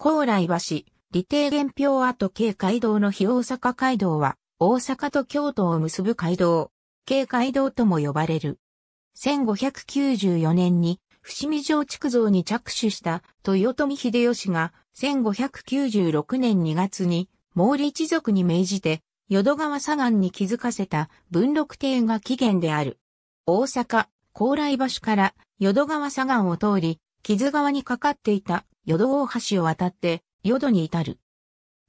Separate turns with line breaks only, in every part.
高麗橋、理定元表跡京街道の日大阪街道は、大阪と京都を結ぶ街道、京街道とも呼ばれる。1594年に、伏見城築造に着手した豊臣秀吉が、1596年2月に、毛利一族に命じて、淀川左岸に築かせた文禄帝が起源である。大阪、高麗橋から淀川左岸を通り、木津川にかかっていた淀大橋を渡って淀に至る。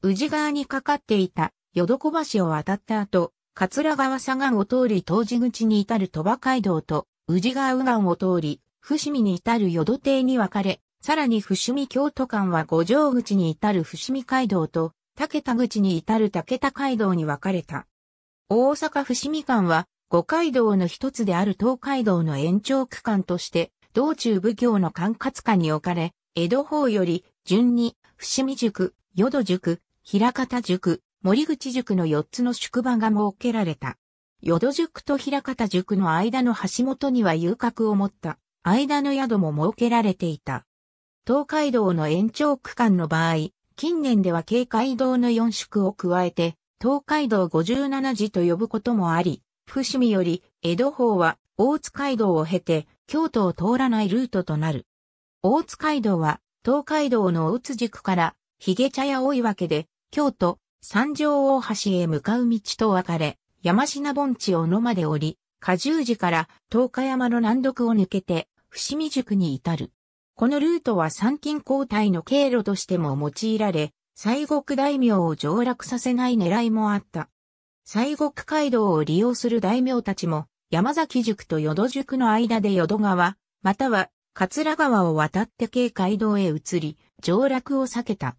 宇治川にかかっていた淀小橋を渡った後、桂川左岸を通り東寺口に至る鳥羽街道と宇治川右岸を通り伏見に至る淀邸に分かれ、さらに伏見京都間は五条口に至る伏見街道と竹田口に至る竹田街道に分かれた。大阪伏見間は五街道の一つである東海道の延長区間として、道中奉行の管轄下に置かれ、江戸法より、順に、伏見塾、淀塾、平方塾、森口塾の4つの宿場が設けられた。淀塾と平方塾の間の橋本には遊郭を持った間の宿も設けられていた。東海道の延長区間の場合、近年では京海道の4宿を加えて、東海道57時と呼ぶこともあり、伏見より江戸方は大津街道を経て京都を通らないルートとなる。大津街道は、東海道の大津軸から、髭茶屋大分けで、京都、三条大橋へ向かう道と分かれ、山品盆地を野まで降り、下十寺から東海山の南独を抜けて、伏見塾に至る。このルートは参勤交代の経路としても用いられ、西国大名を上落させない狙いもあった。西国街道を利用する大名たちも、山崎塾と淀塾の間で淀川、または桂川を渡って京街道へ移り、上落を避けた。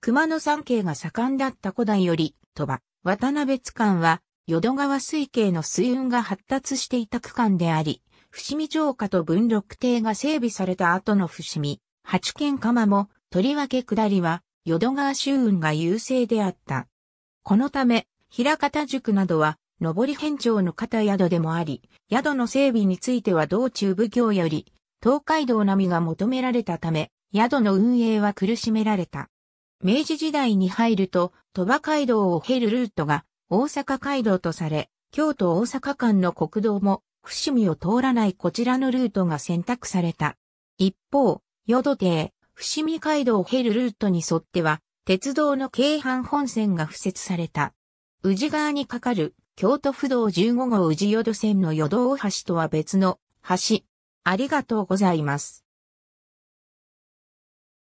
熊野山系が盛んだった古代より、鳥羽、渡辺津間は、淀川水系の水運が発達していた区間であり、伏見城下と文禄邸が整備された後の伏見、八軒釜も、とりわけ下りは、淀川周運が優勢であった。このため、平方塾などは、上り県庁の片宿でもあり、宿の整備については道中奉行より、東海道並みが求められたため、宿の運営は苦しめられた。明治時代に入ると、鳥羽街道を経るルートが大阪街道とされ、京都大阪間の国道も伏見を通らないこちらのルートが選択された。一方、淀亭、伏見街道を経るルートに沿っては、鉄道の京阪本線が付設された。宇治川に架かる京都府道15号宇治淀線の淀大橋とは別の橋、ありがとうございます。